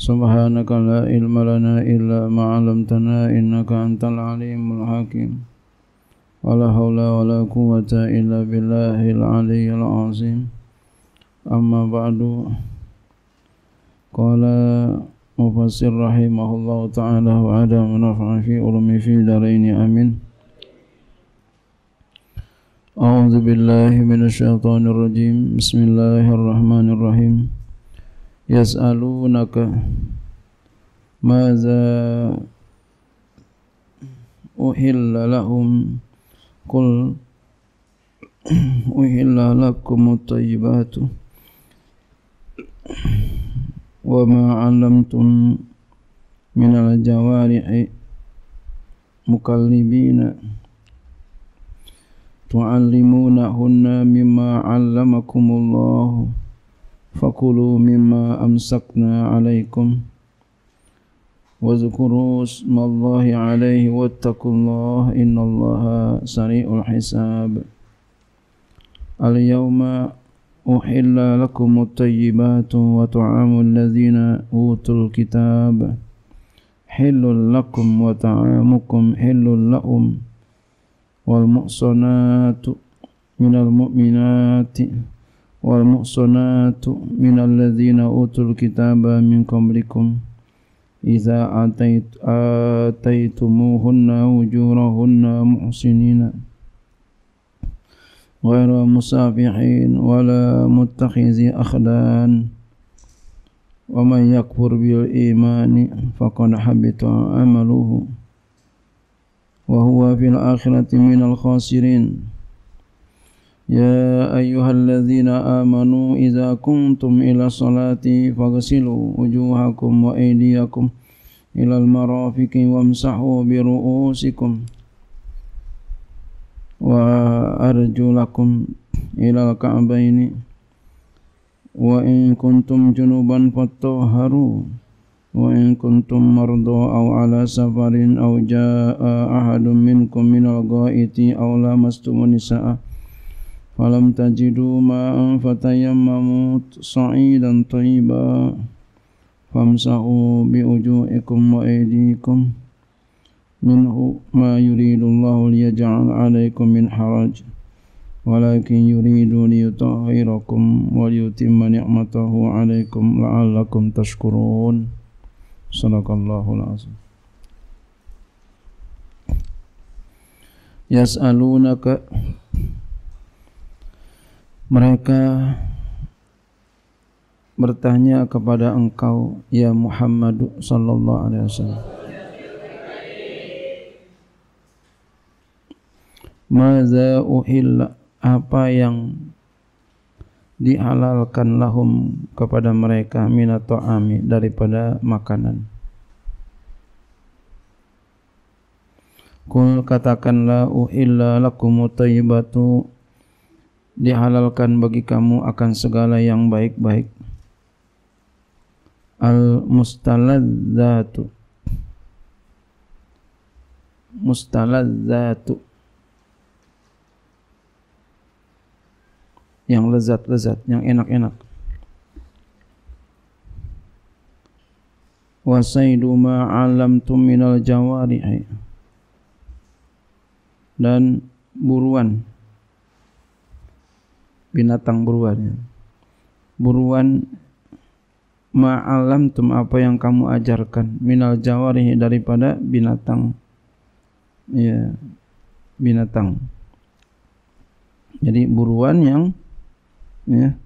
سبحانك لا علم لنا إلا ما علمتنا إنك أنت العليم الحكيم ولا حول ولا قوة إلا بالله العلي العظيم أما بعد قال مفسر رحمه الله تعالى وعدم نفع في علم في دارين آمين أعوذ بالله من الشيطان الرجيم بسم الله الرحمن الرحيم يسألونك ماذا أحل لهم قل أحل لكم الطيبات وما علمتم من الجوارح مكلبين تعلمونهن مما علمكم الله فكلوا مما أمسكنا عليكم واذكروا اسم الله عليه واتقوا الله إن الله سريع الحساب اليوم أحل لكم الطيبات وطعام الذين أوتوا الكتاب حل لكم وطعامكم حل لهم والمحصنات من المؤمنات والمحصنات من الذين أوتوا الكتاب من قبلكم إذا آتيت آتيتموهن أجورهن محسنين غير مسافحين ولا متخذي أخدان ومن يكفر بالإيمان فقد حبط عمله وهو في الآخرة من الخاسرين يا أيها الذين آمنوا إذا قمتم إلى الصلاة فاغسلوا وجوهكم وأيديكم إلى المرافق وامسحوا برؤوسكم وأرجلكم إلى الكعبين وإن كنتم جنوبا فطهروا وإن كنتم مرضى أو على سفر أو جاء أحد منكم من الغائط أو لامستم النساء فلم تجدوا ماء فتيمموا صعيدا طيبا فامسحوا بوجوهكم وأيديكم منه ما يريد الله ليجعل عليكم من حرج ولكن يريد ليطهركم وليتم نعمته عليكم لعلكم تشكرون صدق الله العظيم يسألونك mereka bertanya kepada engkau ya Muhammad sallallahu alaihi wasallam Maza uhil apa yang dihalalkan lahum kepada mereka minato ami daripada makanan. Kul katakanlah uhil lakum tayyibatu dihalalkan bagi kamu akan segala yang baik-baik al mustaladzatu mustaladzatu yang lezat-lezat, yang enak-enak. Wasaidu ma'alamtum minal jawari dan buruan binatang buruan. Buruan ma'alam tum apa yang kamu ajarkan minal jawari daripada binatang ya binatang jadi buruan yang ya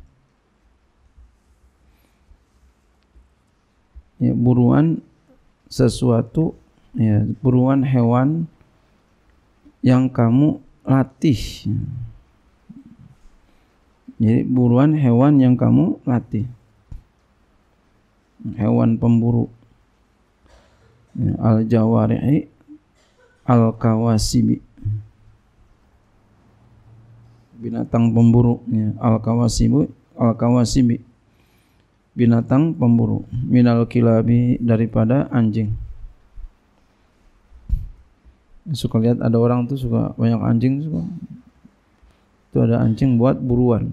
ya buruan sesuatu ya buruan hewan yang kamu latih jadi buruan hewan yang kamu latih. Hewan pemburu. Ya, al-jawari'i al-kawasibi. Binatang pemburu ya, al-kawasibu al-kawasibi. Binatang pemburu minal kilabi daripada anjing. Suka lihat ada orang tuh suka banyak anjing suka. Itu ada anjing buat buruan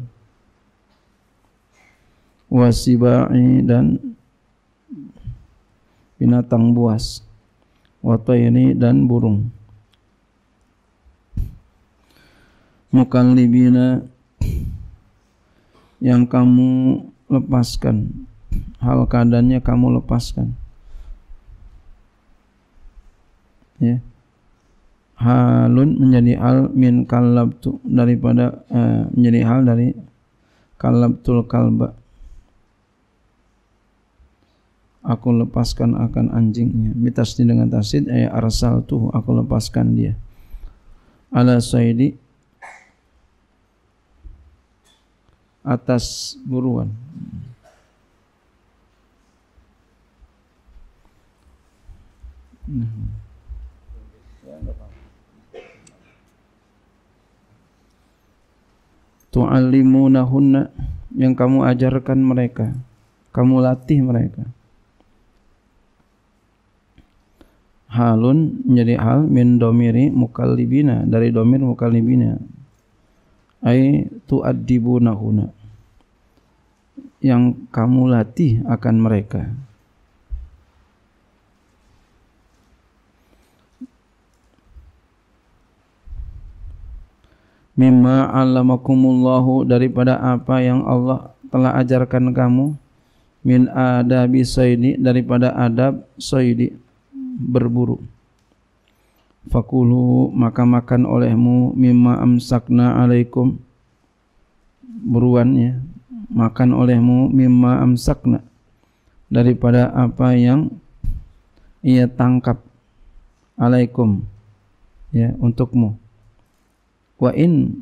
wasibai dan binatang buas wata ini dan burung mukallibina yang kamu lepaskan hal keadaannya kamu lepaskan ya halun menjadi al min kalabtu daripada uh, menjadi hal dari kalab kalabtul kalba aku lepaskan akan anjingnya Mitas di dengan tasid ay tuh aku lepaskan dia ala saidi atas buruan tu'allimunahunna yang kamu ajarkan mereka kamu latih mereka halun menjadi hal min domiri mukallibina dari domir mukallibina ai tuaddibuna huna yang kamu latih akan mereka mimma allamakumullahu daripada apa yang Allah telah ajarkan kamu min adabi saidi daripada adab saidi berburu fakulu maka makan olehmu mimma amsakna alaikum buruannya makan olehmu mimma amsakna daripada apa yang ia tangkap alaikum ya untukmu wa in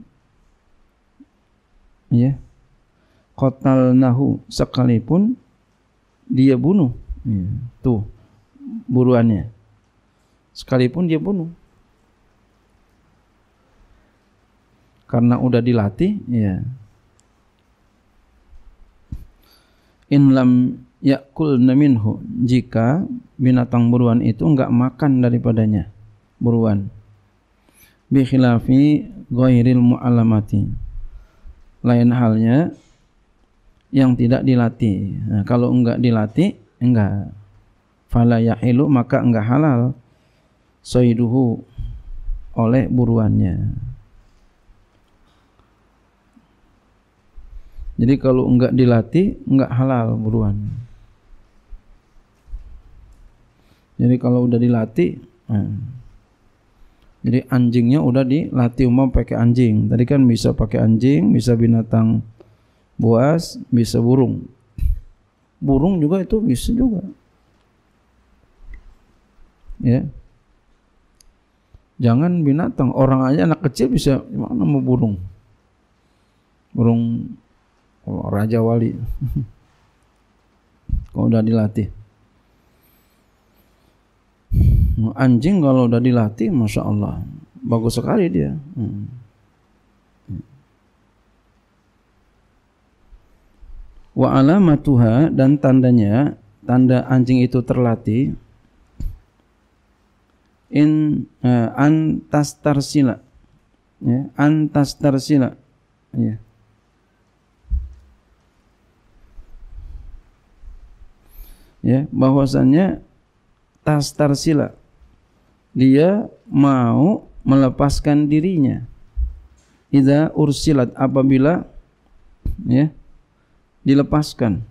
ya qatalnahu sekalipun dia bunuh ya. tuh buruannya. Sekalipun dia bunuh. Karena udah dilatih, ya. In lam yakul naminhu jika binatang buruan itu enggak makan daripadanya buruan bi khilafi ghairil muallamati lain halnya yang tidak dilatih nah, kalau enggak dilatih enggak fala yahilu maka enggak halal soiduhu oleh buruannya jadi kalau enggak dilatih enggak halal buruan jadi kalau udah dilatih eh. jadi anjingnya udah dilatih umum pakai anjing tadi kan bisa pakai anjing bisa binatang buas bisa burung burung juga itu bisa juga ya jangan binatang orang aja anak kecil bisa gimana mau burung burung oh, raja wali kalau udah dilatih anjing kalau udah dilatih masya Allah bagus sekali dia hmm. wa alamatuha dan tandanya tanda anjing itu terlatih in uh, eh, antas tarsila ya antas tarsila ya ya bahwasannya tas tarsila dia mau melepaskan dirinya idza ursilat apabila ya dilepaskan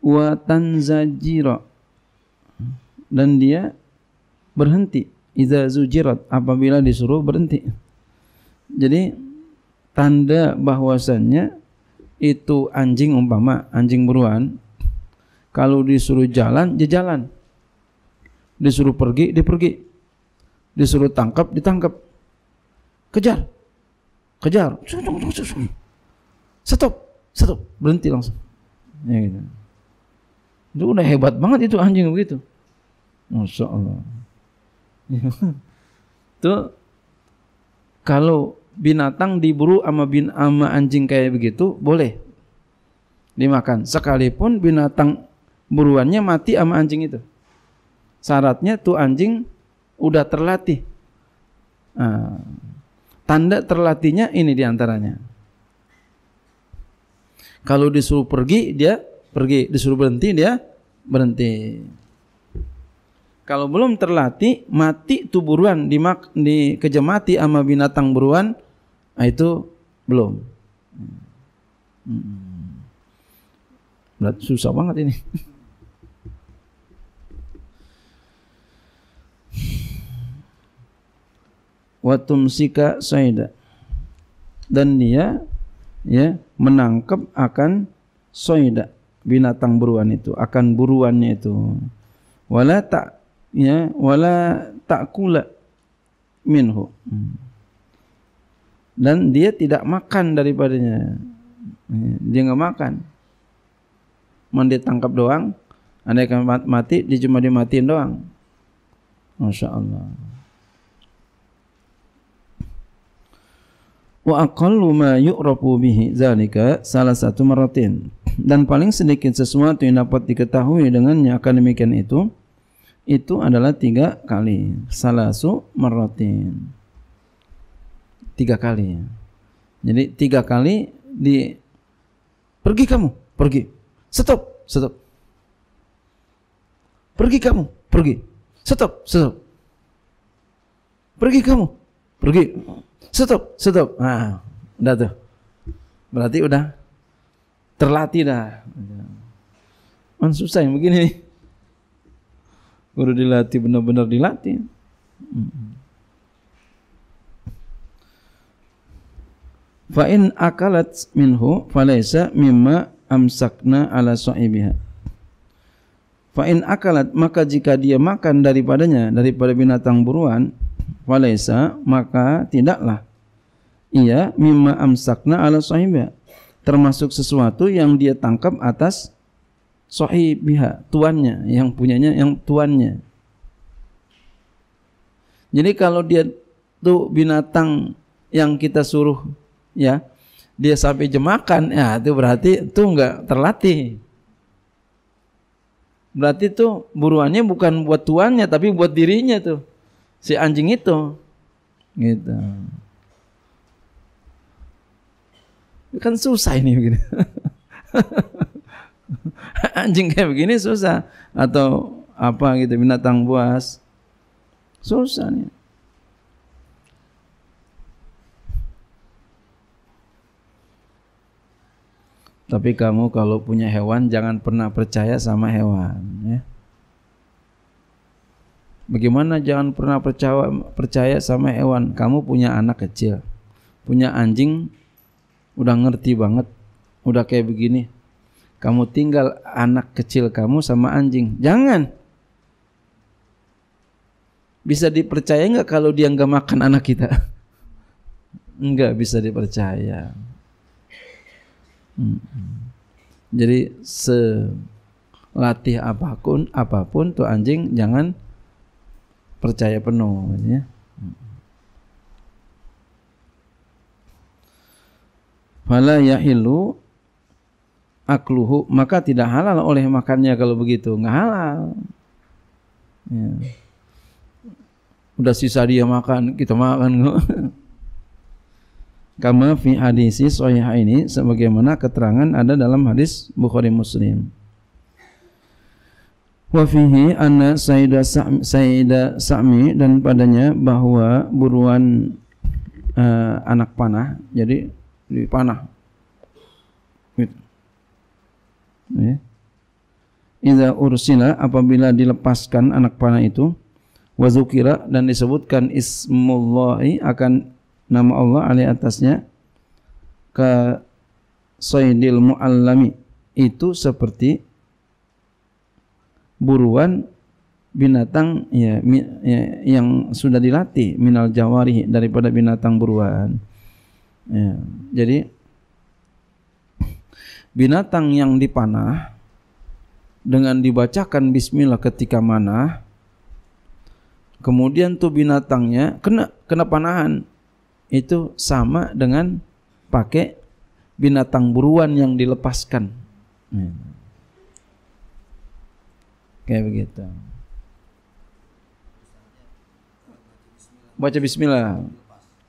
wa tanzajira dan dia berhenti iza zujirat apabila disuruh berhenti jadi tanda bahwasannya itu anjing umpama anjing buruan kalau disuruh jalan dia jalan disuruh pergi dia pergi disuruh tangkap ditangkap kejar kejar stop stop berhenti langsung ya gitu itu udah hebat banget itu anjing begitu. Masya Allah. itu kalau binatang diburu sama bin ama anjing kayak begitu boleh dimakan sekalipun binatang buruannya mati sama anjing itu syaratnya tuh anjing udah terlatih nah, tanda terlatihnya ini diantaranya kalau disuruh pergi dia pergi disuruh berhenti dia berhenti kalau belum terlatih mati tu buruan di mak, di kejemati sama binatang buruan nah itu belum hmm. susah banget ini watumsika saida dan dia ya menangkap akan soida binatang buruan itu akan buruannya itu wala tak ya wala takula minhu hmm. dan dia tidak makan daripadanya ya, dia nggak makan mandi tangkap doang anda akan mati dia cuma dimatiin doang masya wa aqallu ma yu'rafu bihi zalika salah satu maratin dan paling sedikit sesuatu yang dapat diketahui dengannya akan demikian itu itu adalah tiga kali salasu merotin. tiga kali jadi tiga kali di pergi kamu pergi stop stop pergi kamu pergi stop stop pergi kamu pergi stop stop Ah, udah tuh berarti udah terlatih dah. Man susah yang begini. Guru dilatih benar-benar dilatih. Mm-hmm. Fa in akalat minhu falaysa mimma amsakna ala sahibiha. Fa in akalat maka jika dia makan daripadanya daripada binatang buruan falaysa maka tidaklah ia mimma amsakna ala sahibiha termasuk sesuatu yang dia tangkap atas sahibiha, tuannya, yang punyanya, yang tuannya. Jadi kalau dia tuh binatang yang kita suruh ya, dia sampai jemakan, ya itu berarti itu enggak terlatih. Berarti tuh buruannya bukan buat tuannya tapi buat dirinya tuh. Si anjing itu. Gitu. Kan susah ini begini. Anjing kayak begini susah atau apa gitu binatang buas. Susah nih. Tapi kamu kalau punya hewan jangan pernah percaya sama hewan ya. Bagaimana jangan pernah percaya percaya sama hewan? Kamu punya anak kecil, punya anjing udah ngerti banget, udah kayak begini. Kamu tinggal anak kecil kamu sama anjing. Jangan. Bisa dipercaya nggak kalau dia nggak makan anak kita? nggak bisa dipercaya. Hmm. Jadi latih apapun, apapun tuh anjing jangan percaya penuh. Ya. fala yahilu akluhu maka tidak halal oleh makannya kalau begitu nggak halal ya. udah sisa dia makan kita makan kama fi hadis sahih ini sebagaimana keterangan ada dalam hadis Bukhari Muslim wa fihi anna Sayyidah Sa'mi, Sayyidah Sa'mi dan padanya bahwa buruan uh, anak panah jadi lebih panah. Gitu. Ya. Iza ursila apabila dilepaskan anak panah itu wazukira dan disebutkan ismullahi akan nama Allah alai atasnya ke sayyidil muallami itu seperti buruan binatang ya, ya, yang sudah dilatih minal jawarih daripada binatang buruan Ya. Jadi binatang yang dipanah dengan dibacakan bismillah ketika mana, kemudian tuh binatangnya kena kena panahan itu sama dengan pakai binatang buruan yang dilepaskan ya. kayak begitu baca bismillah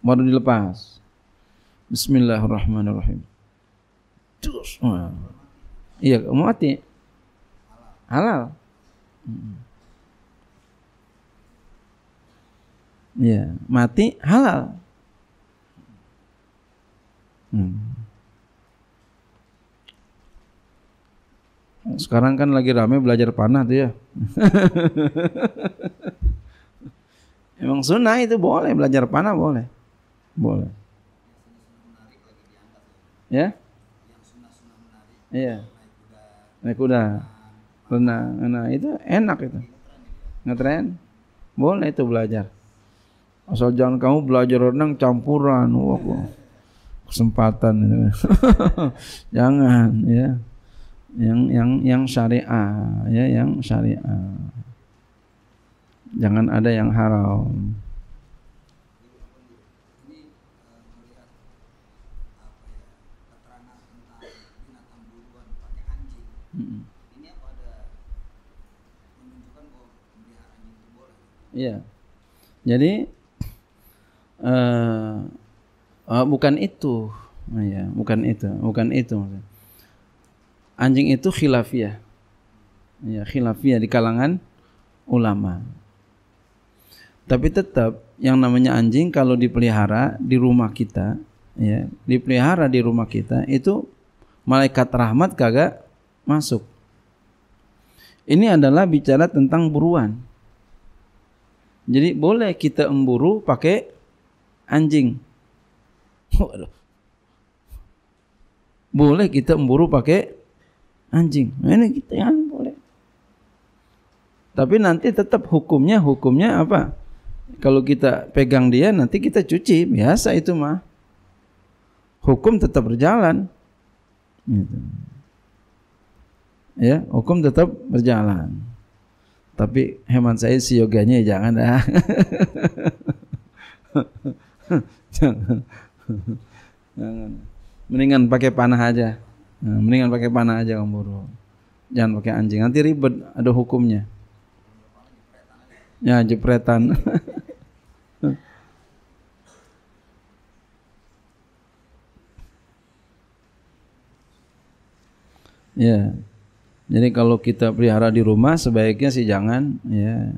baru dilepas Bismillahirrahmanirrahim. Terus. Oh. Ya. Iya, mati. Halal. Hmm. Iya, mati halal. Hmm. Sekarang kan lagi rame belajar panah tuh ya. Emang sunnah itu boleh belajar panah boleh. Boleh. Ya? Iya. Naik kuda. renang, Nah, itu enak itu. Ngetren? Boleh itu belajar. Asal jangan kamu belajar renang campuran. Wah, wah. kesempatan itu. jangan ya. Yang yang yang syariah ya, yang syariah. Jangan ada yang haram. Ini Iya. Jadi uh, uh, bukan itu. Nah, ya, bukan itu, bukan itu Anjing itu khilafiyah. Ya, khilafiyah di kalangan ulama. Tapi tetap yang namanya anjing kalau dipelihara di rumah kita, ya, dipelihara di rumah kita itu malaikat rahmat kagak masuk. Ini adalah bicara tentang buruan. Jadi boleh kita emburu pakai anjing. Boleh kita emburu pakai anjing. Nah, ini kita yang boleh. Tapi nanti tetap hukumnya hukumnya apa? Kalau kita pegang dia nanti kita cuci biasa itu mah. Hukum tetap berjalan. Gitu ya hukum tetap berjalan tapi hemat saya si yoganya jangan dah jangan mendingan pakai panah aja nah, mendingan pakai panah aja om buru jangan pakai anjing nanti ribet ada hukumnya ya jepretan ya jadi kalau kita pelihara di rumah sebaiknya sih jangan ya.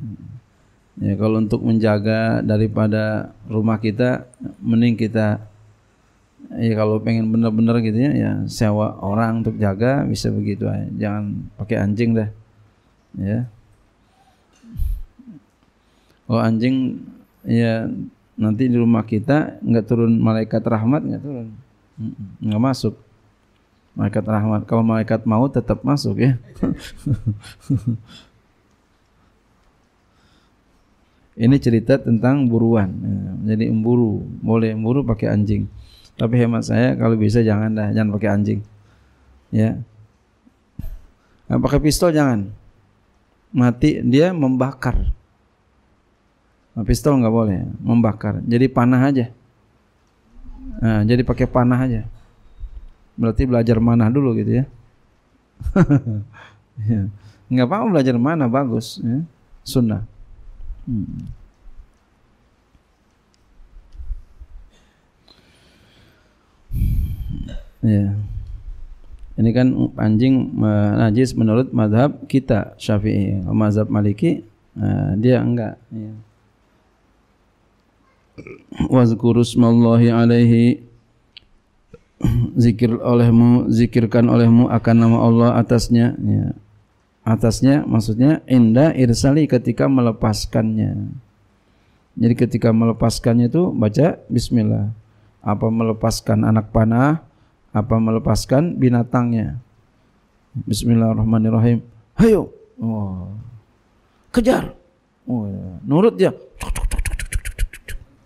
Ya kalau untuk menjaga daripada rumah kita mending kita ya kalau pengen benar-benar gitu ya, ya sewa orang untuk jaga bisa begitu aja. Jangan pakai anjing deh Ya. Kalau anjing ya nanti di rumah kita nggak turun malaikat rahmat nggak turun nggak masuk malaikat rahmat. Kalau malaikat maut tetap masuk ya. Ini cerita tentang buruan. Nah, jadi emburu, boleh emburu pakai anjing. Tapi hemat saya kalau bisa jangan dah, jangan pakai anjing. Ya. Nah, pakai pistol jangan. Mati dia membakar. Nah, pistol nggak boleh, membakar. Jadi panah aja. Nah, jadi pakai panah aja. Berarti belajar mana dulu gitu ya. ya. apa-apa belajar mana bagus ya. Sunnah. Hmm. Ya. Ini kan anjing najis menurut mazhab kita Syafi'i. Mazhab Maliki eh, dia enggak ya. Wazkurusmallahi alaihi zikir olehmu zikirkan olehmu akan nama Allah atasnya ya. atasnya maksudnya indah irsali ketika melepaskannya jadi ketika melepaskannya itu baca bismillah apa melepaskan anak panah apa melepaskan binatangnya bismillahirrahmanirrahim hayo oh. kejar oh, ya. nurut dia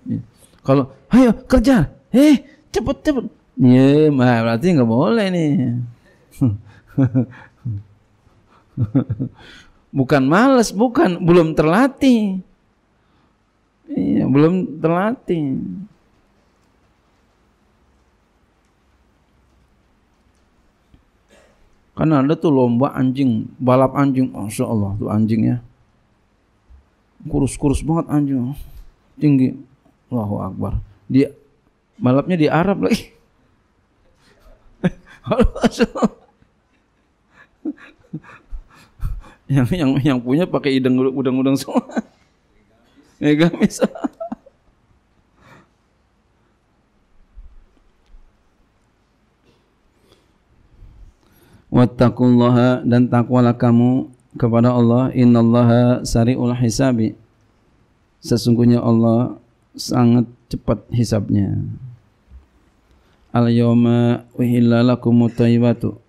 ya. kalau hayo kerja eh cepet cepet Iya, yeah, berarti nggak boleh nih. bukan males, bukan, belum terlatih. Iya, belum terlatih. Karena ada tuh lomba anjing, balap anjing. Masya Allah tuh anjingnya. Kurus-kurus banget anjing. Tinggi. Allahu Akbar. Dia balapnya di Arab lagi yang yang yang punya pakai ideng udang-udang semua. Megamis. Wattaqullaha dan takwalah kamu kepada Allah innallaha sari'ul hisabi. Sesungguhnya Allah sangat cepat hisabnya al-yawma uhilla lakumut tayyibatu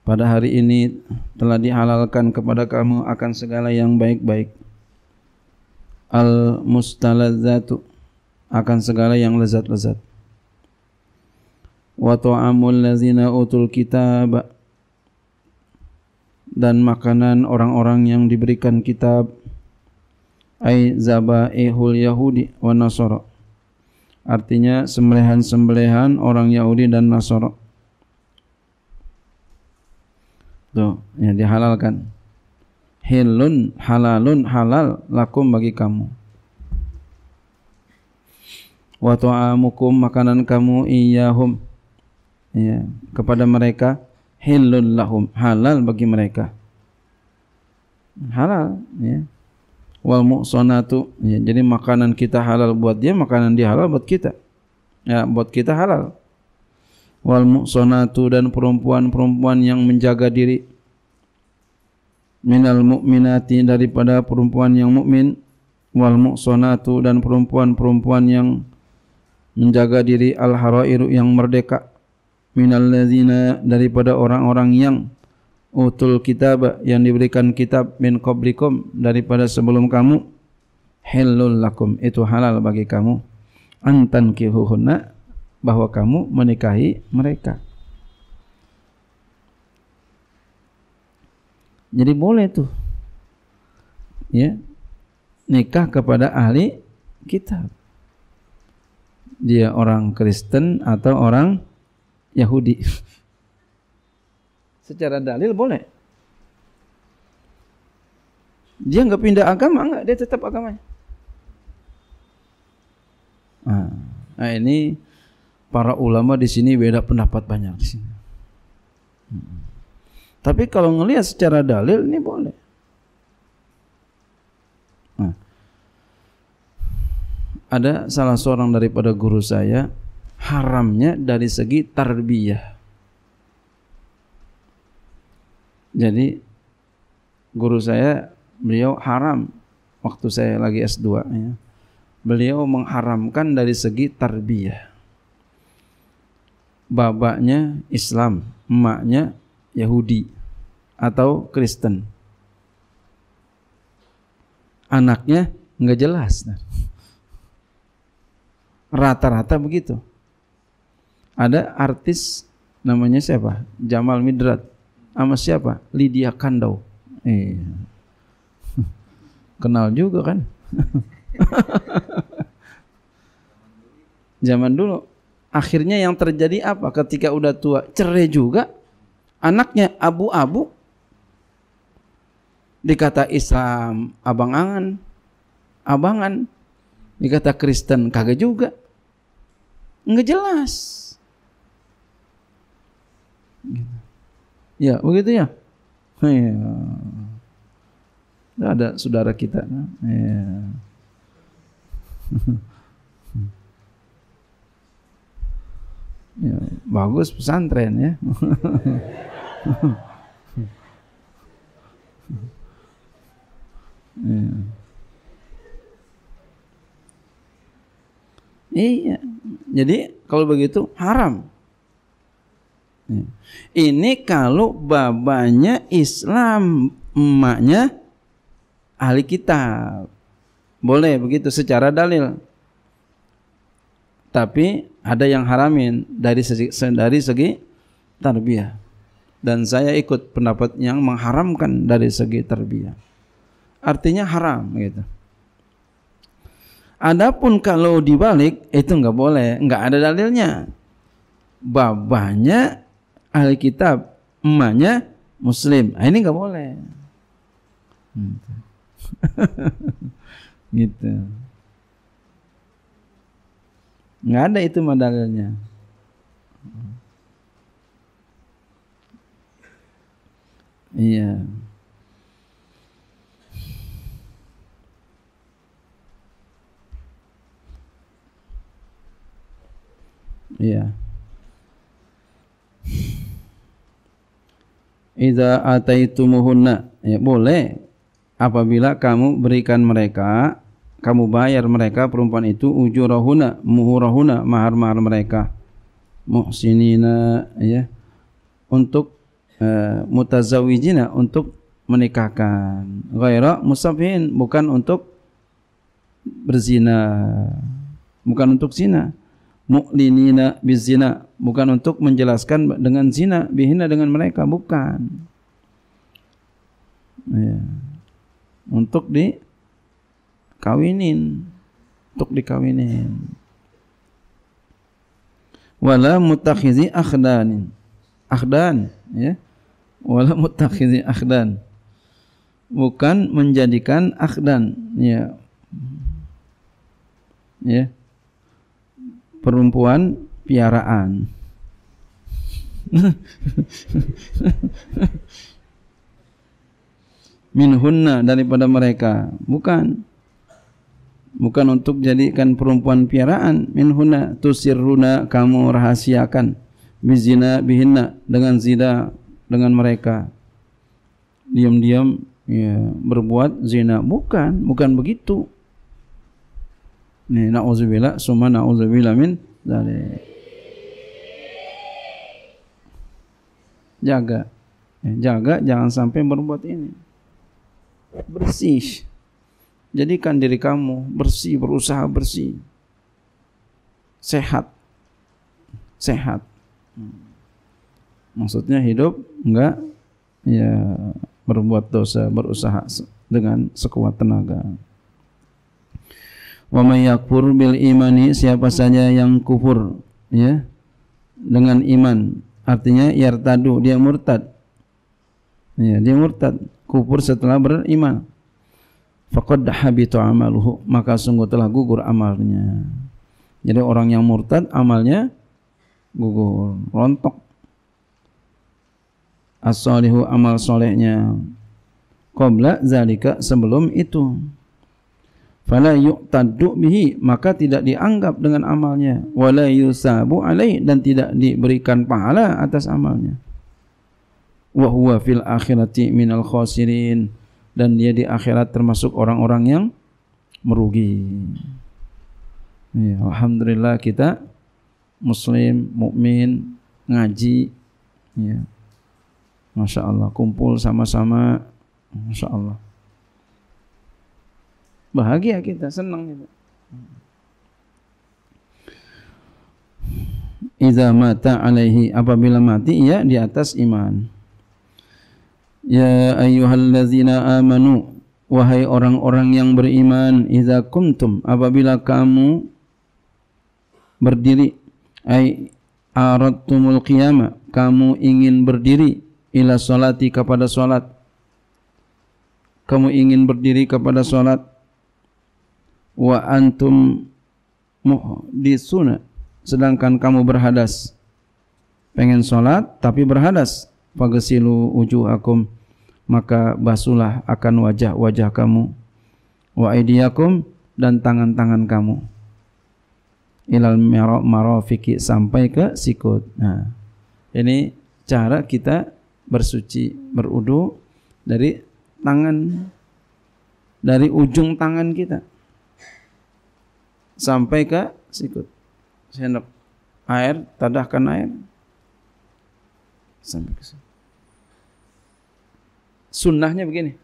pada hari ini telah dihalalkan kepada kamu akan segala yang baik-baik al mustalazzatu akan segala yang lezat-lezat wa ta'amul lazina utul kitab dan makanan orang-orang yang diberikan kitab ay zabaihul yahudi wa nasara artinya sembelihan-sembelihan orang Yahudi dan Nasara. tu yang dihalalkan. Hilun halalun halal lakum bagi kamu. Wa ta'amukum makanan kamu iyyahum. Ya, kepada mereka hilun lahum halal bagi mereka. Halal, ya wal muqsanatu ya, jadi makanan kita halal buat dia makanan dia halal buat kita ya buat kita halal wal muqsanatu dan perempuan-perempuan yang menjaga diri minal mu'minati daripada perempuan yang mukmin wal muqsanatu dan perempuan-perempuan yang menjaga diri al harairu yang merdeka minal ladzina daripada orang-orang yang utul kitab yang diberikan kitab min qablikum daripada sebelum kamu halal lakum itu halal bagi kamu antan kihuhunna bahwa kamu menikahi mereka jadi boleh tuh ya nikah kepada ahli kitab dia orang Kristen atau orang Yahudi secara dalil boleh. Dia nggak pindah agama, nggak dia tetap agamanya. Ah, nah ini para ulama di sini beda pendapat banyak di sini. Hmm. Tapi kalau ngelihat secara dalil ini boleh. Nah, ada salah seorang daripada guru saya haramnya dari segi tarbiyah. Jadi guru saya beliau haram waktu saya lagi S2 ya. Beliau mengharamkan dari segi tarbiyah. Babaknya Islam, emaknya Yahudi atau Kristen. Anaknya nggak jelas. Rata-rata begitu. Ada artis namanya siapa? Jamal Midrat sama siapa? Lydia Kandau. Eh. Kenal juga kan? Zaman dulu. Akhirnya yang terjadi apa? Ketika udah tua, cerai juga. Anaknya abu-abu. Dikata Islam abang angan, Abangan. Dikata Kristen kagak juga. Nggak jelas. Gitu. Ya, begitu ya. Ya. Ada saudara kita. Ya. ya bagus pesantren ya. Iya. iya. Jadi kalau begitu haram. Hmm. Ini kalau babanya Islam, emaknya ahli kitab. Boleh begitu secara dalil. Tapi ada yang haramin dari segi, dari segi tarbiyah. Dan saya ikut pendapat yang mengharamkan dari segi tarbiyah. Artinya haram gitu. Adapun kalau dibalik itu nggak boleh, nggak ada dalilnya. babanya ahli kitab, emaknya muslim. Nah, ini nggak boleh. Hmm. gitu. Nggak ada itu modalnya Iya. Iya. idza ataitumuhunna ya boleh apabila kamu berikan mereka kamu bayar mereka perempuan itu ujurahuna muhurahuna mahar-mahar mereka muhsinina ya untuk e, eh, mutazawijina untuk menikahkan ghaira musafin bukan untuk berzina bukan untuk zina mu'linina bizina bukan untuk menjelaskan dengan zina bihina dengan mereka bukan ya. untuk di kawinin untuk dikawinin wala mutakhizi akhdan akhdan ya wala mutakhizi akhdan bukan menjadikan akhdan ya ya perempuan piaraan. Minhunna daripada mereka. Bukan. Bukan untuk jadikan perempuan piaraan. Minhunna tusirruna kamu rahasiakan. Bizina bihinna dengan zina dengan mereka. Diam-diam ya, berbuat zina. Bukan. Bukan begitu. Ini na'udzubillah summa na'udzubillah min dari Jaga. Eh, jaga jangan sampai berbuat ini. Bersih. Jadikan diri kamu bersih, berusaha bersih. Sehat. Sehat. Maksudnya hidup enggak ya berbuat dosa, berusaha dengan sekuat tenaga wa may yakfur bil imani siapa saja yang kufur ya dengan iman artinya yartadu dia murtad ya dia murtad kufur setelah beriman faqad habita amaluhu maka sungguh telah gugur amalnya jadi orang yang murtad amalnya gugur rontok as-salihu amal solehnya qabla zalika sebelum itu fala yu'taddu bihi maka tidak dianggap dengan amalnya wala yusabu alai dan tidak diberikan pahala atas amalnya wa huwa fil akhirati minal khasirin dan dia di akhirat termasuk orang-orang yang merugi ya, alhamdulillah kita muslim mukmin ngaji ya Masya Allah, kumpul sama-sama. Masya Allah bahagia kita, senang kita. Iza mata alaihi apabila mati ia ya, di atas iman. Ya ayuhal ayyuhallazina amanu wahai orang-orang yang beriman iza kuntum apabila kamu berdiri ai aradtumul qiyama kamu ingin berdiri ila salati kepada salat kamu ingin berdiri kepada salat wa antum muhdisuna sedangkan kamu berhadas pengen sholat tapi berhadas fagasilu wujuhakum maka basulah akan wajah-wajah kamu wa aydiyakum dan tangan-tangan kamu ilal marafiki sampai ke sikut. Nah, ini cara kita bersuci, berudu dari tangan, dari ujung tangan kita sampai ke sikut sendok air tadahkan air sampai ke sini sunnahnya begini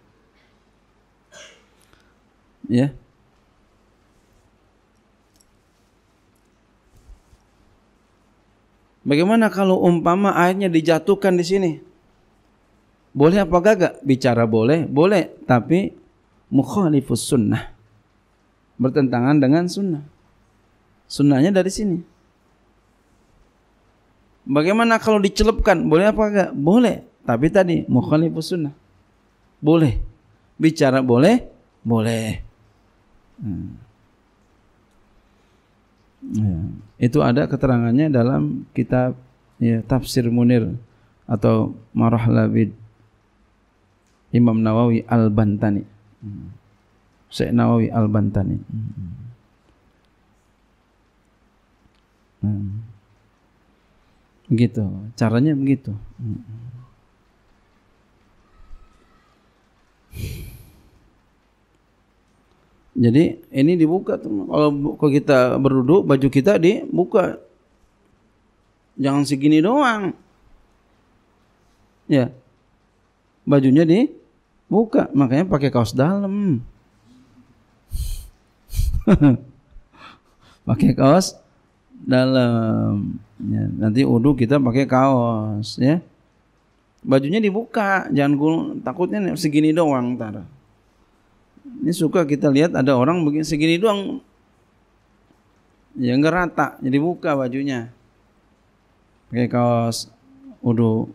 ya Bagaimana kalau umpama airnya dijatuhkan di sini? Boleh apa gak Bicara boleh, boleh, tapi mukhalifus sunnah bertentangan dengan sunnah. Sunnahnya dari sini. Bagaimana kalau dicelupkan? Boleh apa enggak? Boleh. Tapi tadi mukhalifus sunnah. Boleh. Bicara boleh? Boleh. Hmm. Ya. Itu ada keterangannya dalam kitab ya, Tafsir Munir atau Marah Labid Imam Nawawi Al-Bantani. Hmm. Syekh Nawawi Al-Bantani. Hmm. Begitu, caranya begitu. Hmm. Jadi ini dibuka tuh. Kalau kita berduduk baju kita dibuka. Jangan segini doang. Ya. Bajunya dibuka, makanya pakai kaos dalam. pakai kaos dalam. Ya, nanti udu kita pakai kaos ya. Bajunya dibuka, jangan gul takutnya segini doang ntar. Ini suka kita lihat ada orang begini segini doang. Ya nggak rata, jadi buka bajunya. Pakai kaos udu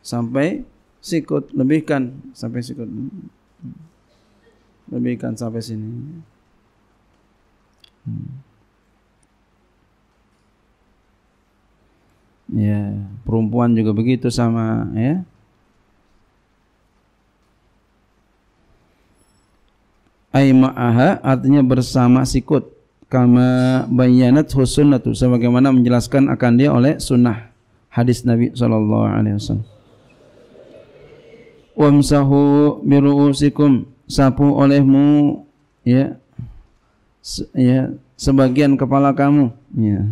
sampai sikut lebihkan sampai sikut lebihkan sampai sini Hmm. Ya, perempuan juga begitu sama ya. Aima'aha artinya bersama sikut kama bayanat sunnatu sebagaimana menjelaskan akan dia oleh sunnah hadis Nabi sallallahu alaihi wasallam. Wamsahu biruusikum sapu olehmu ya se ya sebagian kepala kamu ya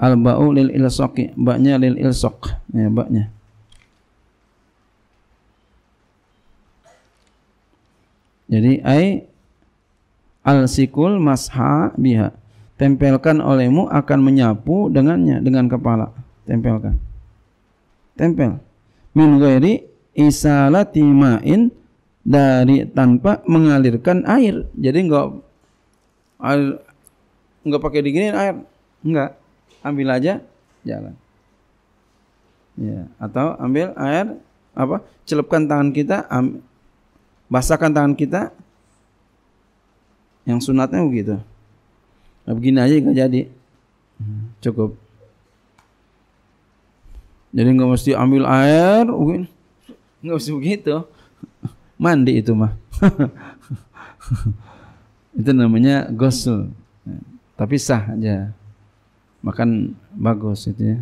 al ba'u lil baknya lil ilsaq ya baknya jadi ai al sikul masha biha tempelkan olehmu akan menyapu dengannya dengan kepala tempelkan tempel min ghairi isalati ma'in dari tanpa mengalirkan air. Jadi nggak nggak pakai dinginin air, nggak ambil aja jalan. Ya, atau ambil air apa? Celupkan tangan kita, basahkan tangan kita. Yang sunatnya begitu. Nah, begini aja enggak jadi. Hmm, cukup. Jadi nggak mesti ambil air, nggak mesti begitu mandi itu mah. itu namanya gosul Tapi sah aja. Makan bagus itu ya.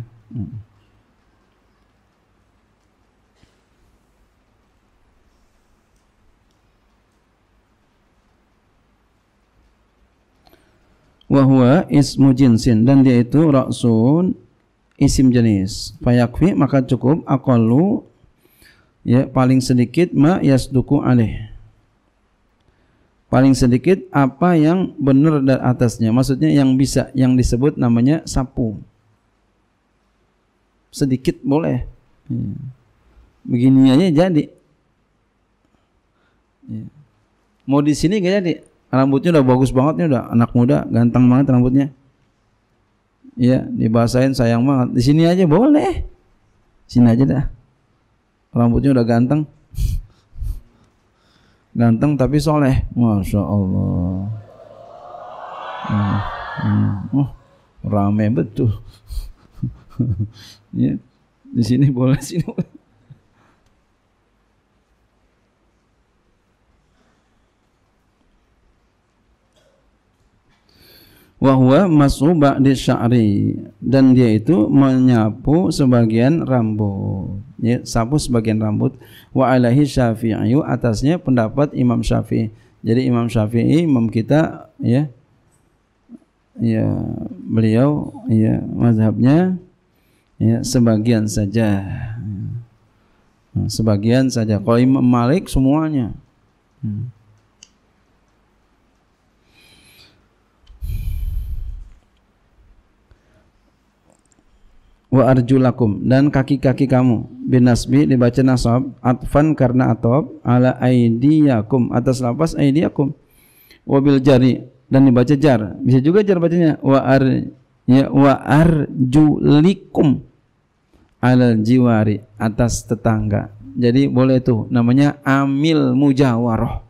Wahwa ismu jinsin dan dia itu raksun isim jenis. Fayakfi maka cukup akalu ya paling sedikit ma yasduku aleh. paling sedikit apa yang benar dari atasnya maksudnya yang bisa yang disebut namanya sapu sedikit boleh ya. begini aja jadi ya. mau di sini gak jadi rambutnya udah bagus banget nih udah anak muda ganteng banget rambutnya ya dibahasain sayang banget di sini aja boleh sini aja dah rambutnya udah ganteng ganteng tapi soleh masya Allah oh, oh rame betul ya di sini boleh sini boleh wahwa masubak di sya'ri dan dia itu menyapu sebagian rambut ya, sapu sebagian rambut wa alaihi syafi'i atasnya pendapat Imam Syafi'i jadi Imam Syafi'i imam kita ya ya beliau ya mazhabnya ya sebagian saja hmm, sebagian saja kalau Imam Malik semuanya hmm. wa arjulakum dan kaki-kaki kamu binasbi dibaca nasab atfan karena atop ala aidiyakum atas lapas aidiyakum wa bil jari dan dibaca jar bisa juga jar bacanya wa ar ya wa arjulikum ala jiwari atas tetangga jadi boleh tuh namanya amil mujawaroh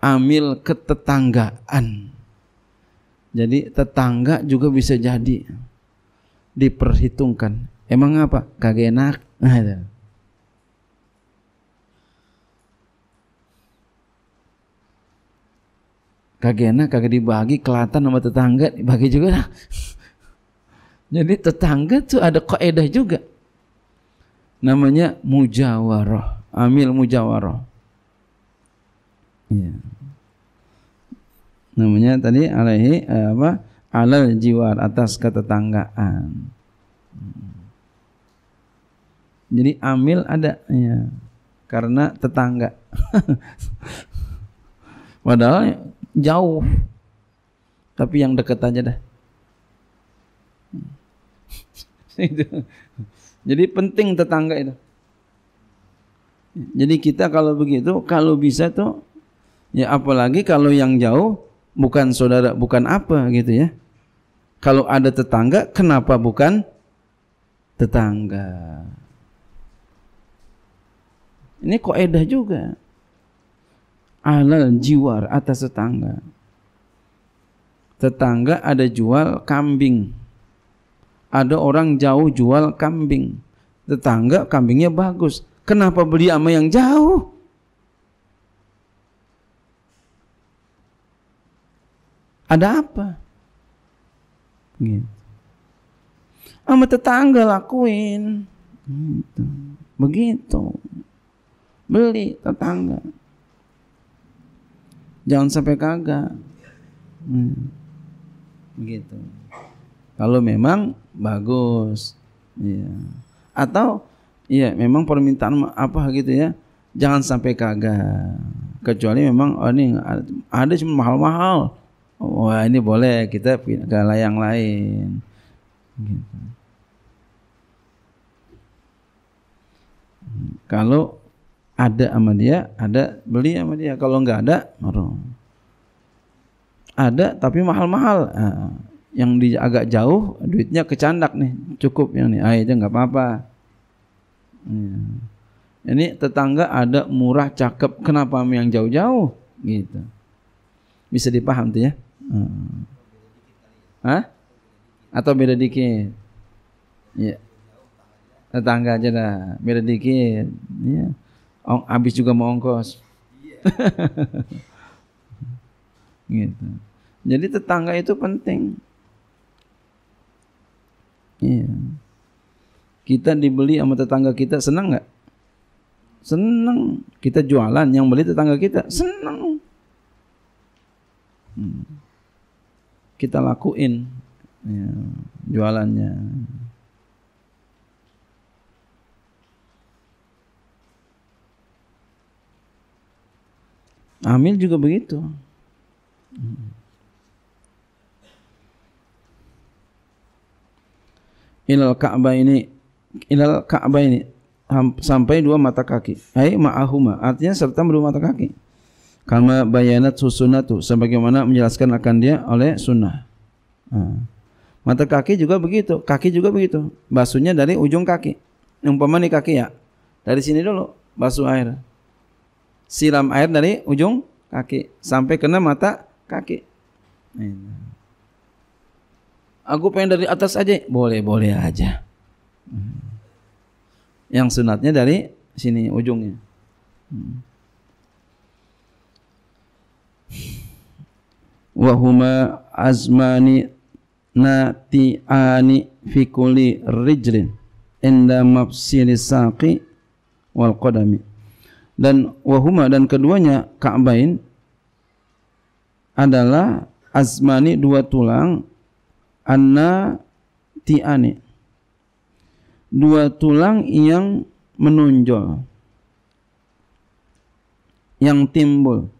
amil ketetanggaan jadi tetangga juga bisa jadi diperhitungkan. Emang apa? Kagak enak. Nah, kagak enak, kagak dibagi, kelatan sama tetangga, dibagi juga lah. Jadi tetangga tuh ada kaidah juga. Namanya mujawaroh amil mujawaroh Ya. Namanya tadi alaihi eh, apa? alal jiwar atas ketetanggaan. Jadi amil ada ya karena tetangga. Padahal jauh. Tapi yang dekat aja dah. Jadi penting tetangga itu. Jadi kita kalau begitu kalau bisa tuh ya apalagi kalau yang jauh bukan saudara bukan apa gitu ya. Kalau ada tetangga, kenapa bukan tetangga? Ini kok edah juga. Alal jiwar atas tetangga. Tetangga ada jual kambing. Ada orang jauh jual kambing. Tetangga kambingnya bagus. Kenapa beli sama yang jauh? Ada apa? Gitu. Sama tetangga lakuin. Gitu. Begitu. Beli tetangga. Jangan sampai kagak. Hmm. Begitu. Kalau memang bagus. Iya. Atau iya memang permintaan apa gitu ya. Jangan sampai kagak. Kecuali memang oh ini ada cuma mahal-mahal wah ini boleh kita ke layang lain gitu. kalau ada sama dia ada beli sama dia kalau nggak ada marah ada tapi mahal-mahal nah, yang di agak jauh duitnya kecandak nih cukup yang nih ah itu nggak apa-apa ya. ini tetangga ada murah cakep kenapa yang jauh-jauh gitu bisa dipaham tuh ya Hmm. Hah? Atau beda dikit. Ya. Tetangga aja dah, beda dikit. Ya. ong habis juga mau ongkos. gitu. Jadi tetangga itu penting. Iya. Kita dibeli sama tetangga kita senang nggak? Senang. Kita jualan yang beli tetangga kita senang. Hmm kita lakuin ya, jualannya. Amil juga begitu. Ilal Ka'bah ini ilal Ka'bah ini sampai dua mata kaki. Hai ma'ahuma artinya serta berdua mata kaki kama bayanat susunatu sebagaimana menjelaskan akan dia oleh sunnah. Nah. Mata kaki juga begitu, kaki juga begitu. Basuhnya dari ujung kaki. Umpama nih kaki ya. Dari sini dulu basuh air. Siram air dari ujung kaki sampai kena mata kaki. Aku pengen dari atas aja. Boleh, boleh aja. Yang sunatnya dari sini ujungnya. Hmm. Wahuma azmani nati ani kulli rijlin inda mafsili saqi wal qadami dan wahuma dan keduanya ka'bain adalah azmani dua tulang anna ti'ani dua tulang yang menonjol yang timbul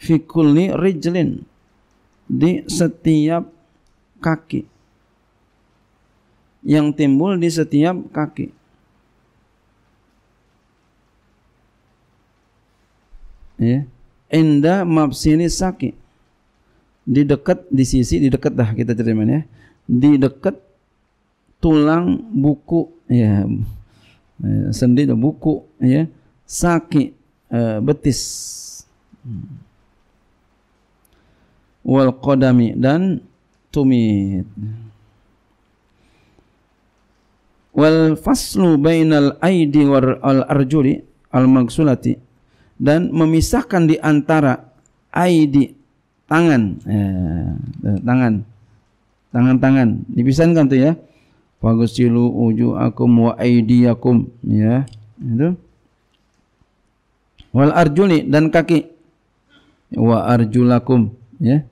Fikulni rijlin di setiap kaki yang timbul di setiap kaki ya inda mafsini saki di dekat di sisi di dekat dah kita terima ya di dekat tulang buku ya eh, sendi buku ya saki eh, betis hmm wal qadami dan tumit wal faslu bainal aidi war al arjuli al magsulati dan memisahkan di antara aidi tangan eh, tangan tangan-tangan dipisahkan tuh ya fagusilu uju akum wa aidiyakum ya itu wal arjuli dan kaki wa arjulakum ya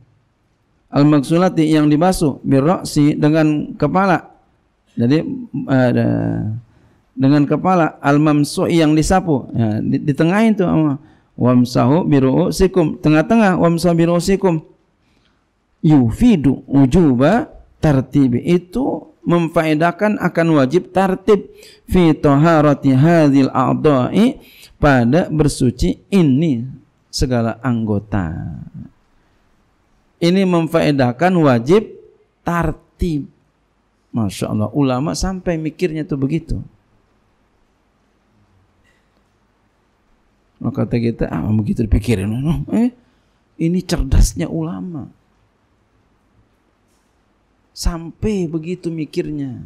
al-maksulati yang dibasuh birra'si dengan kepala. Jadi eh, ada dengan kepala al-mamsu'i yang disapu. Ya, di, di tengah itu wamsahu biru'usikum. Tengah-tengah wamsahu biru'usikum. Yufidu ujuba tartib itu memfaedakan akan wajib tartib fi taharati a'dha'i pada bersuci ini segala anggota ini memfaedahkan wajib tartib. Masya Allah, ulama sampai mikirnya tuh begitu. Maka kata kita, ah begitu dipikirin. Eh, ini cerdasnya ulama. Sampai begitu mikirnya.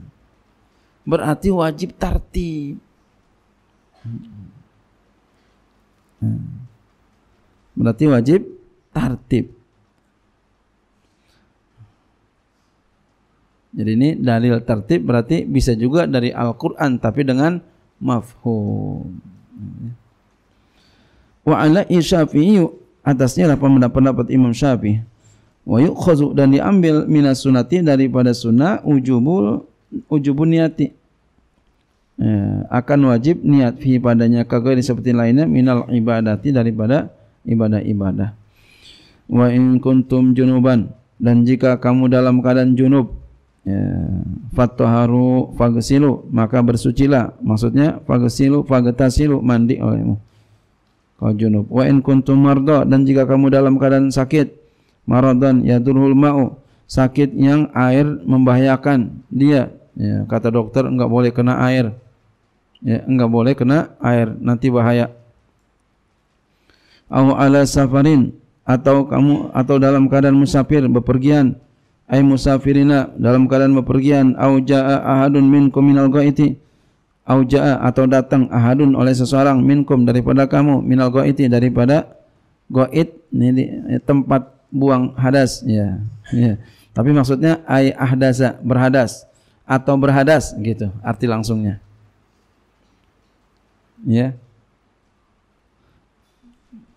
Berarti wajib tartib. Hmm. Berarti wajib tartib. Jadi ini dalil tertib berarti bisa juga dari Al-Quran tapi dengan mafhum. Wa ala syafi'i atasnya adalah pendapat-pendapat Imam Syafi'i. Wa yukhazu dan diambil minas sunati daripada sunnah ujubul ujubun niati. Ya, akan wajib niat fi padanya kagak seperti lainnya minal ibadati daripada ibadah-ibadah. Wa in kuntum junuban dan jika kamu dalam keadaan junub ya fagesilu maka bersucilah maksudnya fagesilu fagetasilu mandi olehmu kau junub wa in kuntum mardo dan jika kamu dalam keadaan sakit maradon yadurhul ma'u sakit yang air membahayakan dia ya, kata dokter enggak boleh kena air ya, enggak boleh kena air nanti bahaya au ala safarin atau kamu atau dalam keadaan musafir bepergian ay musafirina dalam keadaan bepergian au jaa ahadun minkum minal ghaiti au jaa atau datang ahadun oleh seseorang minkum daripada kamu minal ghaiti daripada ghaid ini eh, tempat buang hadas ya ya tapi maksudnya ay ahdasa berhadas atau berhadas gitu arti langsungnya ya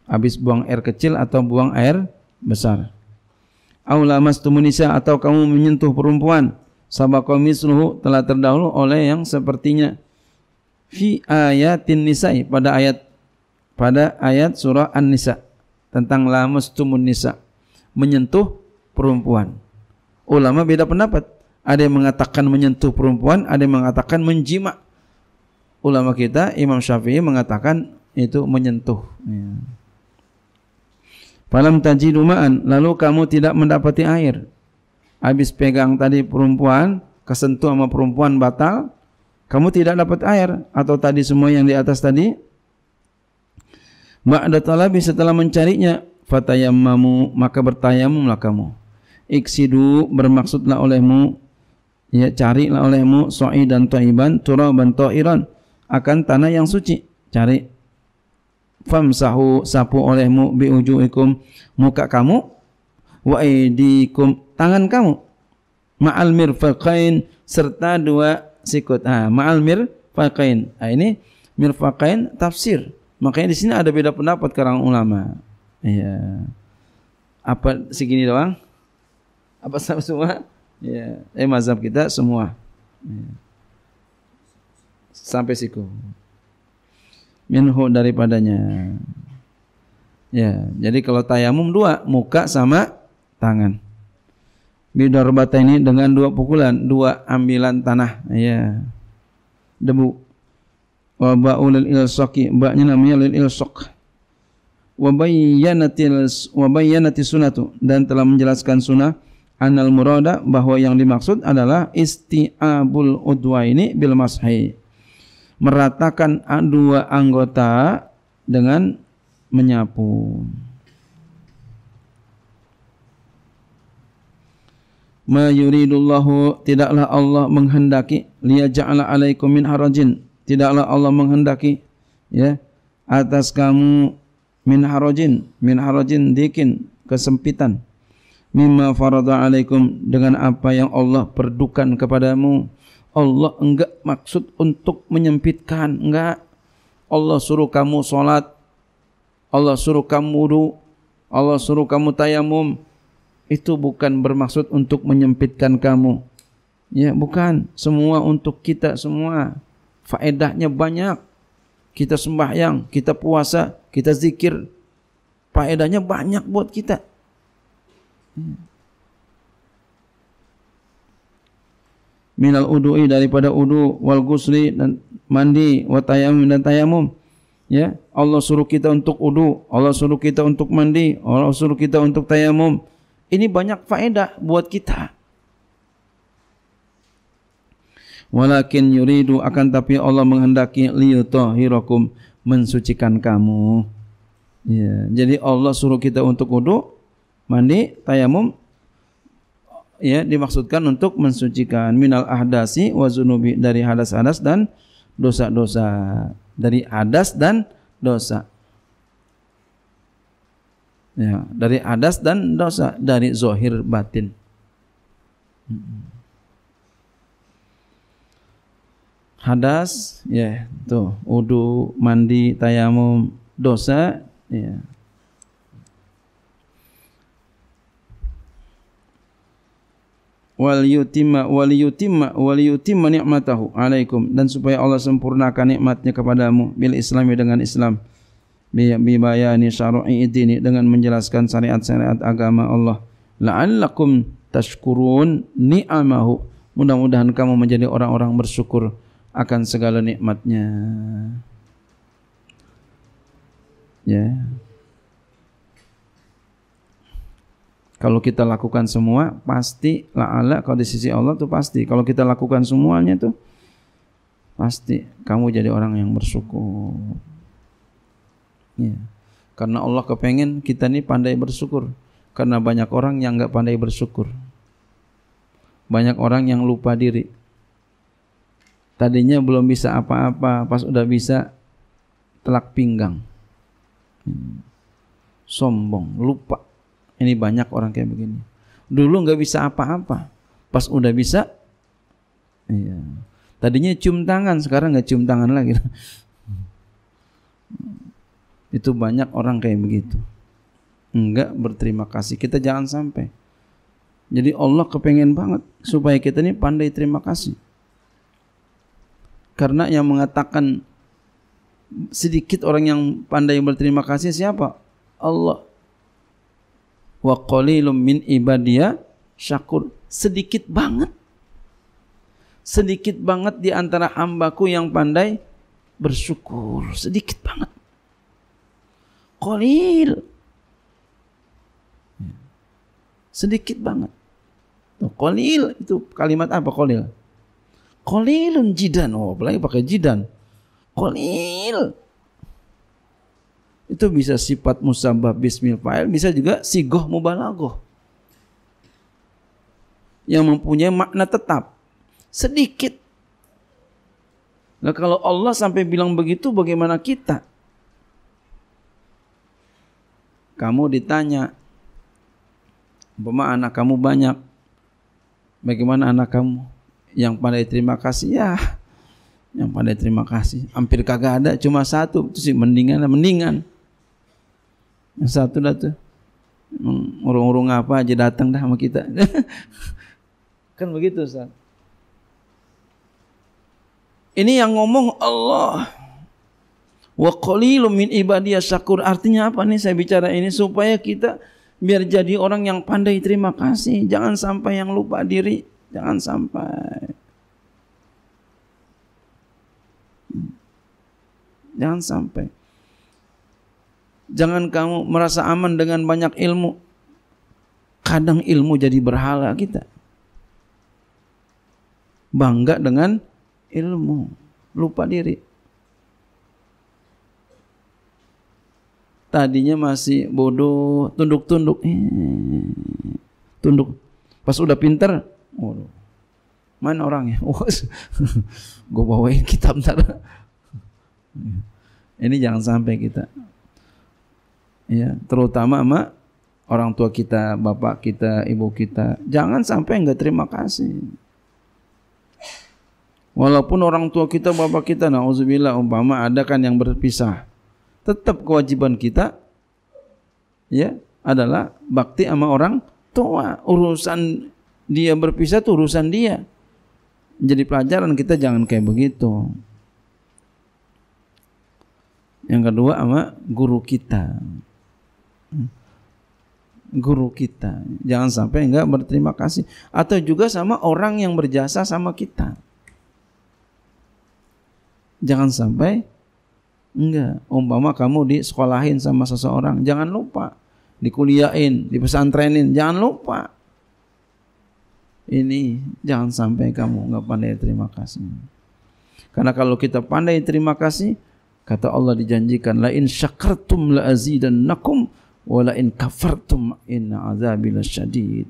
habis buang air kecil atau buang air besar au tumunisa atau kamu menyentuh perempuan sama misluhu telah terdahulu oleh yang sepertinya fi ayatin nisa'i pada ayat pada ayat surah An-Nisa tentang lamastumun nisa menyentuh perempuan. Ulama beda pendapat. Ada yang mengatakan menyentuh perempuan, ada yang mengatakan menjima. Ulama kita Imam Syafi'i mengatakan itu menyentuh. Ya. Falam tajidu ma'an, lalu kamu tidak mendapati air. Habis pegang tadi perempuan, kesentuh sama perempuan batal, kamu tidak dapat air atau tadi semua yang di atas tadi Ba'da talabi setelah mencarinya fatayammamu maka bertayamumlah kamu. Iksidu bermaksudlah olehmu ya carilah olehmu so'i dan toiban turaban toiran akan tanah yang suci cari famsahu sapu olehmu bi ujuikum muka kamu wa aidikum tangan kamu ma'al mirfaqain serta dua sikut ah ma'al mirfaqain ah ini mirfaqain tafsir makanya di sini ada beda pendapat karang ulama iya apa segini doang apa sama semua ya eh mazhab kita semua ya. sampai siku minhu daripadanya. Ya, jadi kalau tayamum dua, muka sama tangan. Bidarbata ini dengan dua pukulan, dua ambilan tanah, ya. Debu. Wa ba'ulil ilsaqi, ba'nya namanya lil ilsaq. Wa bayyanatil wa bayyanati sunatu dan telah menjelaskan sunnah anal murada bahwa yang dimaksud adalah isti'abul udwa ini bil mashi meratakan dua anggota dengan menyapu. Mayuridullahu tidaklah Allah menghendaki liyaj'ala alaikum min harajin. Tidaklah Allah menghendaki ya atas kamu min harajin, min harajin dikin kesempitan. Mimma farada alaikum dengan apa yang Allah perdukan kepadamu Allah enggak maksud untuk menyempitkan, enggak. Allah suruh kamu sholat, Allah suruh kamu wudu, Allah suruh kamu tayamum. Itu bukan bermaksud untuk menyempitkan kamu. Ya, bukan. Semua untuk kita semua. Faedahnya banyak. Kita sembahyang, kita puasa, kita zikir. Faedahnya banyak buat kita. Hmm. minal udu'i daripada udu' wal gusli dan mandi wa tayamum dan tayamum ya Allah suruh kita untuk udu' Allah suruh kita untuk mandi Allah suruh kita untuk tayamum ini banyak faedah buat kita walakin yuridu akan tapi Allah menghendaki liyutahirakum mensucikan kamu ya jadi Allah suruh kita untuk udu' mandi tayamum ya dimaksudkan untuk mensucikan minal ahdasi wa zunubi dari hadas-hadas dan dosa-dosa dari hadas dan dosa ya dari hadas dan dosa dari zohir batin hadas ya tuh udu mandi tayamum dosa ya wal yutimma wal yutimma wal yutimma ni'matahu alaikum dan supaya Allah sempurnakan nikmatnya kepadamu bil islami dengan Islam bi bayani syar'i dini dengan menjelaskan syariat-syariat agama Allah la'allakum tashkurun ni'amahu mudah-mudahan kamu menjadi orang-orang bersyukur akan segala nikmatnya ya yeah. Kalau kita lakukan semua, pasti la'ala kalau di sisi Allah tuh pasti. Kalau kita lakukan semuanya tuh pasti kamu jadi orang yang bersyukur. Ya. Karena Allah kepengen kita nih pandai bersyukur. Karena banyak orang yang nggak pandai bersyukur. Banyak orang yang lupa diri. Tadinya belum bisa apa-apa, pas udah bisa telak pinggang. Hmm. Sombong, lupa. Ini banyak orang kayak begini. Dulu nggak bisa apa-apa, pas udah bisa, iya. Tadinya cium tangan, sekarang nggak cium tangan lagi. Itu banyak orang kayak begitu. Enggak berterima kasih. Kita jangan sampai. Jadi Allah kepengen banget supaya kita ini pandai terima kasih. Karena yang mengatakan sedikit orang yang pandai berterima kasih siapa? Allah wa qalilum min ibadiyah syakur. Sedikit banget. Sedikit banget di antara hambaku yang pandai bersyukur. Sedikit banget. Qalil. Sedikit banget. Tuh, qalil itu kalimat apa qalil? Qalilun jidan. Oh, apalagi pakai jidan. Qalil. Itu bisa sifat musabah bismil fa'il, bisa juga sigoh mubalagoh. Yang mempunyai makna tetap. Sedikit. Nah kalau Allah sampai bilang begitu bagaimana kita? Kamu ditanya, umpama anak kamu banyak, bagaimana anak kamu? Yang pandai terima kasih, ya yang pandai terima kasih. Hampir kagak ada, cuma satu. Itu sih mendingan, mendingan. Yang satu lah tuh. Urung-urung apa aja datang dah sama kita. kan begitu Ustaz. Ini yang ngomong Allah. Wa qalilum min ibadiyah syakur. Artinya apa nih saya bicara ini supaya kita biar jadi orang yang pandai terima kasih. Jangan sampai yang lupa diri. Jangan sampai. Jangan sampai. Jangan kamu merasa aman dengan banyak ilmu. Kadang ilmu jadi berhala kita. Bangga dengan ilmu, lupa diri. Tadinya masih bodoh, tunduk-tunduk. Eh, tunduk. Pas udah pinter, waduh. Mana orangnya? Gue bawain kitab ntar. Ini jangan sampai kita ya terutama sama orang tua kita bapak kita ibu kita jangan sampai nggak terima kasih walaupun orang tua kita bapak kita nauzubillah umpama ada kan yang berpisah tetap kewajiban kita ya adalah bakti sama orang tua urusan dia berpisah itu urusan dia jadi pelajaran kita jangan kayak begitu yang kedua sama guru kita guru kita. Jangan sampai enggak berterima kasih atau juga sama orang yang berjasa sama kita. Jangan sampai enggak umpama kamu di sekolahin sama seseorang, jangan lupa dikuliahin, pesantrenin jangan lupa. Ini jangan sampai kamu enggak pandai terima kasih. Karena kalau kita pandai terima kasih, kata Allah dijanjikan la in syakartum la azidannakum wala in kafartum in azabil syadid.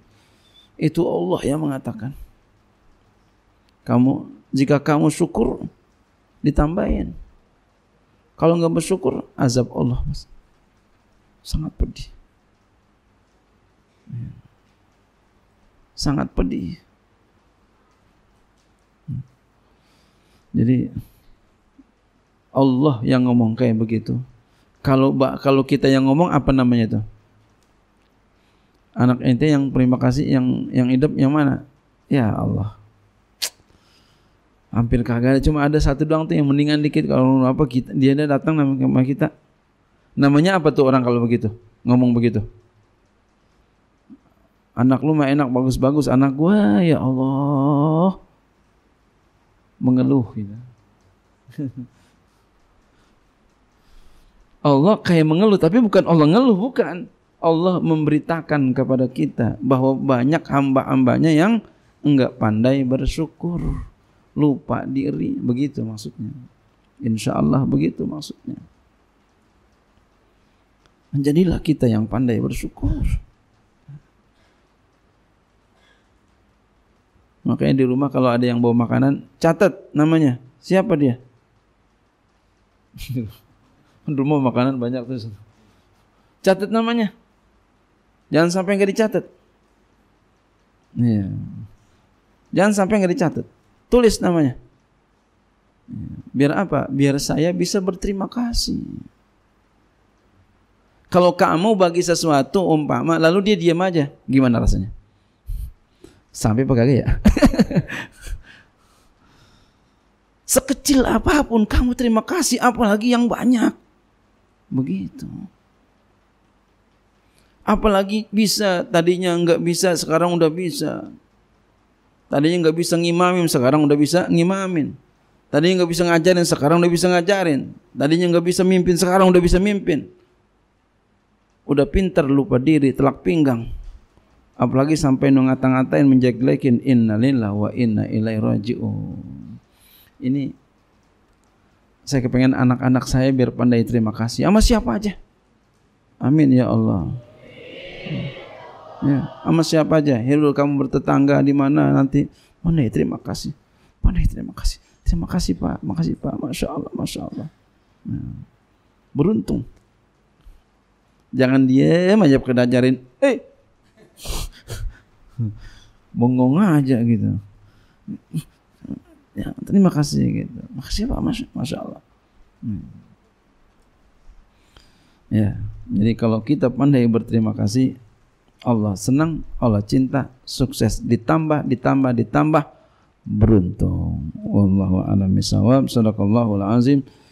Itu Allah yang mengatakan. Kamu jika kamu syukur ditambahin. Kalau enggak bersyukur azab Allah Mas. Sangat pedih. Sangat pedih. Jadi Allah yang ngomong kayak begitu. kalau kalau kita yang ngomong apa namanya itu Anak ente yang terima kasih yang yang hidup yang mana? Ya Allah. Hampir kagak ada, cuma ada satu doang tuh yang mendingan dikit kalau apa kita dia ada datang nama kita. Namanya apa tuh orang kalau begitu? Ngomong begitu. Anak lu mah enak bagus-bagus, anak gua ya Allah. Mengeluh gitu. Allah kayak mengeluh, tapi bukan Allah ngeluh, bukan. Allah memberitakan kepada kita bahwa banyak hamba-hambanya yang enggak pandai bersyukur, lupa diri, begitu maksudnya. Insya Allah begitu maksudnya. Menjadilah kita yang pandai bersyukur. Makanya di rumah kalau ada yang bawa makanan, catat namanya. Siapa dia? rumah makanan banyak terus. Catat namanya. Jangan sampai nggak dicatat. Iya. Jangan sampai nggak dicatat. Tulis namanya. Iya. Biar apa? Biar saya bisa berterima kasih. Kalau kamu bagi sesuatu umpama lalu dia diam aja, gimana rasanya? Sampai apa ya? Sekecil apapun kamu terima kasih apalagi yang banyak. Begitu. Apalagi bisa, tadinya nggak bisa, sekarang udah bisa. Tadinya nggak bisa ngimamin, sekarang udah bisa ngimamin. Tadinya nggak bisa ngajarin, sekarang udah bisa ngajarin. Tadinya nggak bisa mimpin, sekarang udah bisa mimpin. Udah pinter lupa diri, telak pinggang. Apalagi sampai ngata-ngatain menjelekin innalillahi wa inna ilaihi raji'un. Ini saya kepengen anak-anak saya biar pandai terima kasih. Sama siapa aja. Amin ya Allah. Ya, sama siapa aja. Hirul kamu bertetangga di mana nanti. Pandai terima kasih. Pandai terima kasih. Terima kasih Pak. Makasih Pak. Masya Allah. Masya Allah. Nah, beruntung. Jangan dia aja kena Eh. bongong aja gitu ya terima kasih gitu makasih pak mas masya Allah hmm. ya jadi kalau kita pandai berterima kasih Allah senang Allah cinta sukses ditambah ditambah ditambah beruntung wallahu a'lam bishawab sadaqallahul azim